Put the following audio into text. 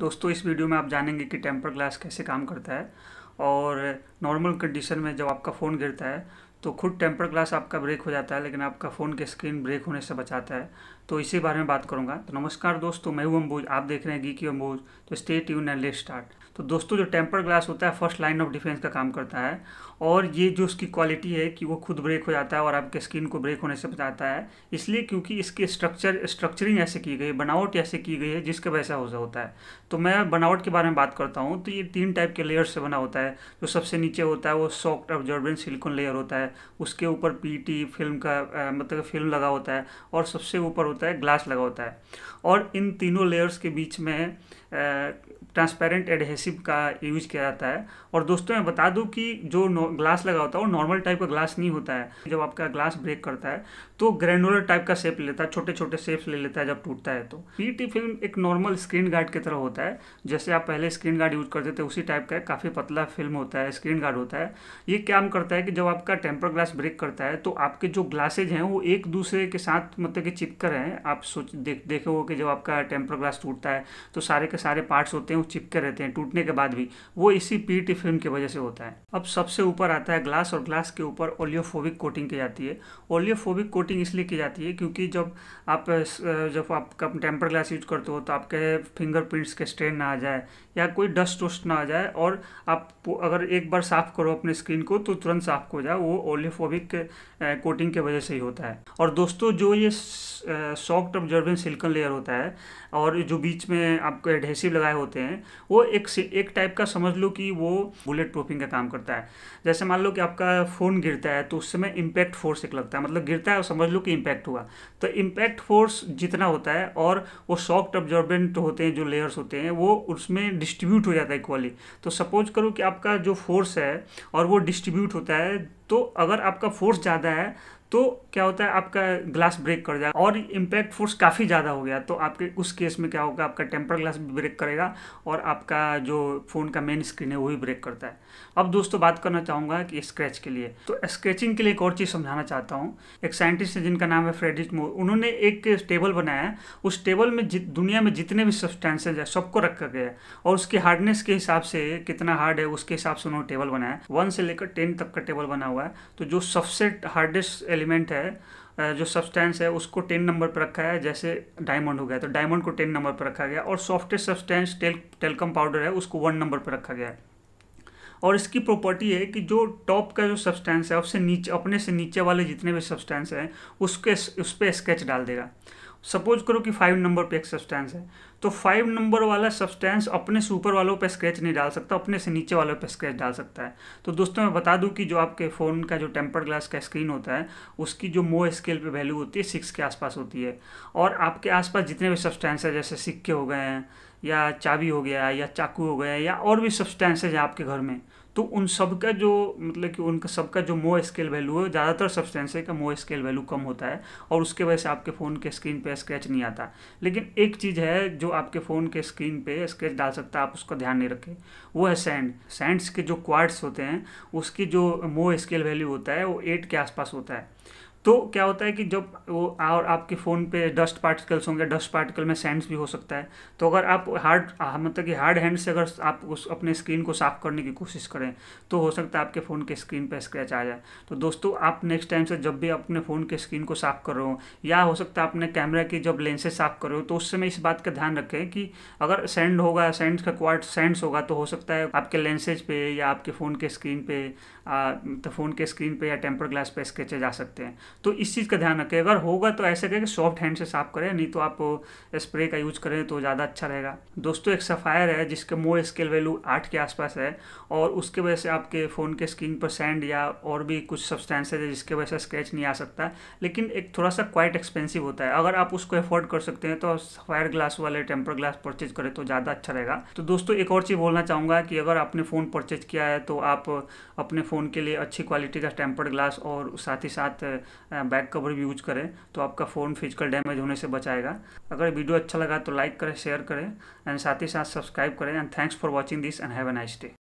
दोस्तों इस वीडियो में आप जानेंगे कि टेम्पर ग्लास कैसे काम करता है और नॉर्मल कंडीशन में जब आपका फ़ोन गिरता है तो खुद टेम्पर ग्लास आपका ब्रेक हो जाता है लेकिन आपका फ़ोन के स्क्रीन ब्रेक होने से बचाता है तो इसी बारे में बात करूंगा तो नमस्कार दोस्तों मैं हूं अम्बूज आप देख रहे हैं गी की अम्बूज तो stay tune and let start तो दोस्तों जो टेम्पर ग्लास होता है फर्स्ट लाइन ऑफ डिफेंस का काम करता है और ये जो उसकी क्वालिटी है कि वो खुद ब्रेक हो जाता है और आपके स्किन को ब्रेक होने से बचाता है इसलिए क्योंकि इसके स्ट्रक्चर स्ट्रक्चरिंग ऐसे की गई है बनावट ऐसे की गई है जिसके वैसा हो होता है तो मैं बनावट के बारे में बात करता हूँ तो ये तीन टाइप के लेयर से बना होता है जो सबसे नीचे होता है वो सॉफ्ट ऑब्जॉर्बेंट सिलिकॉन लेयर होता है उसके ऊपर पी फिल्म का आ, मतलब फिल्म लगा होता है और सबसे ऊपर होता है ग्लास लगा होता है और इन तीनों लेयर्स के बीच में ट्रांसपेरेंट एडहेसिव का यूज किया जाता है और दोस्तों मैं बता दूं कि जो ग्लास लगा होता है वो नॉर्मल टाइप का ग्लास नहीं होता है जब आपका ग्लास ब्रेक करता है तो ग्रेनुलर टाइप का शेप लेता है छोटे छोटे शेप्स ले लेता है जब टूटता है तो पी फिल्म एक नॉर्मल स्क्रीन गार्ड की तरह होता है जैसे आप पहले स्क्रीन गार्ड यूज करते थे उसी टाइप का काफ़ी पतला फिल्म होता है स्क्रीन गार्ड होता है ये काम करता है कि जब आपका टेम्पर ग्लास ब्रेक करता है तो आपके जो ग्लासेज हैं वो एक दूसरे के साथ मतलब कि चिपकर हैं आप सोच देख हो कि जब आपका टेम्पर ग्लास टूटता है तो सारे के के सारे पार्ट्स होते हैं वो चिपके रहते हैं टूटने के बाद भी वो इसी पीटी फिल्म की वजह से होता है अब सबसे ऊपर आता है ग्लास और ग्लास के ऊपर ओलियोफोबिक कोटिंग की जाती है ओलियोफोबिक कोटिंग इसलिए की जाती है क्योंकि जब आप जब आप टेम्पर ग्लास यूज करते हो तो आपके फिंगरप्रिंट्स के स्ट्रेन ना आ जाए या कोई डस्ट वस्ट ना आ जाए और आप अगर एक बार साफ करो अपने स्क्रीन को तो तुरंत साफ हो जाए वो ओलियोफोबिक कोटिंग के वजह से ही होता है और दोस्तों जो ये सॉफ्ट ऑब्जर्वेंट सिल्कन लेयर होता है और जो बीच में आपको एडहेसिव लगाए होते हैं वो एक एक टाइप का समझ लो कि वो बुलेट प्रूफिंग का काम करता है जैसे मान लो कि आपका फ़ोन गिरता है तो उस समय इम्पैक्ट फोर्स एक लगता है मतलब गिरता है और समझ लो कि इम्पैक्ट हुआ तो इम्पैक्ट फोर्स जितना होता है और वो सॉफ्ट ऑब्जॉर्बेंट होते हैं जो लेयर्स होते हैं वो उसमें डिस्ट्रीब्यूट हो जाता है इक्वली तो सपोज करो कि आपका जो फोर्स है और वो डिस्ट्रीब्यूट होता है तो अगर आपका फोर्स ज़्यादा है तो क्या होता है आपका ग्लास ब्रेक कर जाएगा और इम्पैक्ट फोर्स काफ़ी ज़्यादा हो गया तो आपके उस केस में क्या होगा आपका टेम्पर ग्लास भी ब्रेक करेगा और आपका जो फ़ोन का मेन स्क्रीन है वो भी ब्रेक करता है अब दोस्तों बात करना चाहूँगा कि स्क्रैच के लिए तो स्क्रैचिंग के लिए एक और चीज़ समझाना चाहता हूँ एक साइंटिस्ट है जिनका नाम है फ्रेडरिक मोर उन्होंने एक टेबल बनाया है उस टेबल में दुनिया में जितने भी सब्सटेंसेज है सबको रखा गया है और उसकी हार्डनेस के हिसाब से कितना हार्ड है उसके हिसाब से उन्होंने टेबल बनाया वन से लेकर टेन तक का टेबल बना हुआ है तो जो सबसे हार्डेस्ट एलिमेंट है जो सब्सटेंस है उसको टेन नंबर पर रखा है जैसे डायमंड हो गया तो डायमंड को टेन नंबर पर रखा गया और सॉफ्टेस्ट सब्सटेंस टेल टेलकम पाउडर है उसको वन नंबर पर रखा गया है और इसकी प्रॉपर्टी है कि जो टॉप का जो सब्सटेंस है उससे नीचे अपने से नीचे वाले जितने भी सब्सटेंस हैं उसके उस पर स्केच डाल देगा सपोज करो कि फाइव नंबर पे एक सब्सटेंस है तो फाइव नंबर वाला सब्सटेंस अपने से ऊपर वालों पे स्क्रैच नहीं डाल सकता अपने से नीचे वालों पे स्क्रैच डाल सकता है तो दोस्तों मैं बता दूं कि जो आपके फ़ोन का जो टेम्पर ग्लास का स्क्रीन होता है उसकी जो मो स्केल पे वैल्यू होती है सिक्स के आसपास होती है और आपके आसपास जितने भी सब्सटेंस है जैसे सिक्के हो गए हैं या चाबी हो गया या चाकू हो गया या और भी सब्सटेंसेज हैं आपके घर में तो उन सब का जो मतलब कि उनका सबका जो मो स्केल वैल्यू है ज़्यादातर सब्सटेंसेज का मो स्केल वैल्यू कम होता है और उसके वजह से आपके फ़ोन के स्क्रीन पे स्क्रैच नहीं आता लेकिन एक चीज़ है जो आपके फ़ोन के स्क्रीन पे स्क्रैच डाल सकता है आप उसका ध्यान नहीं रखें वो है सैंड सैंड्स के जो क्वार्ट्स होते हैं उसकी जो मो स्केल वैल्यू होता है वो एट के आसपास होता है तो क्या होता है कि जब वो और आपके फ़ोन पे डस्ट पार्टिकल्स होंगे डस्ट पार्टिकल में सैंड्स भी हो सकता है तो अगर आप हार्ड मतलब कि हार्ड हैंड से अगर आप उस अपने स्क्रीन को साफ़ करने की कोशिश करें तो हो सकता है आपके फ़ोन के स्क्रीन पे स्क्रैच आ जाए तो दोस्तों आप नेक्स्ट टाइम से जब भी अपने फ़ोन के स्क्रीन को साफ़ कर रहे हो या हो सकता है अपने कैमरा की जब लेंसेज साफ़ कर रहे हो तो उस समय इस बात का ध्यान रखें कि अगर सैंड होगा सैंड का क्वार्ट सैंड्स होगा तो हो सकता है आपके लेंसेज पे या आपके फ़ोन के स्क्रीन पे तो फ़ोन के स्क्रीन पे या टेम्पर ग्लास पे स्क्रैचेज आ सकते हैं तो इस चीज़ का ध्यान रखें अगर होगा तो ऐसा करें कि सॉफ्ट हैंड से साफ करें नहीं तो आप स्प्रे का यूज़ करें तो ज़्यादा अच्छा रहेगा दोस्तों एक सफ़ायर है जिसके मो स्केल वैल्यू आठ के आसपास है और उसके वजह से आपके फ़ोन के स्क्रीन पर सैंड या और भी कुछ सब्सटेंसेज है जिसके वजह से स्क्रैच नहीं आ सकता लेकिन एक थोड़ा सा क्वाइट एक्सपेंसिव होता है अगर आप उसको एफोर्ड कर सकते हैं तो सफ़ायर ग्लास वाले टेम्पर ग्लास परचेज करें तो ज़्यादा अच्छा रहेगा तो दोस्तों एक और चीज़ बोलना चाहूँगा कि अगर आपने फ़ोन परचेज किया है तो आप अपने फ़ोन के लिए अच्छी क्वालिटी का टेम्पर्ड ग्लास और साथ ही साथ बैक कवर भी यूज करें तो आपका फ़ोन फिजिकल डैमेज होने से बचाएगा अगर वीडियो अच्छा लगा तो लाइक करें शेयर करें एंड साथ ही साथ सब्सक्राइब करें and thanks for watching this and have an nice day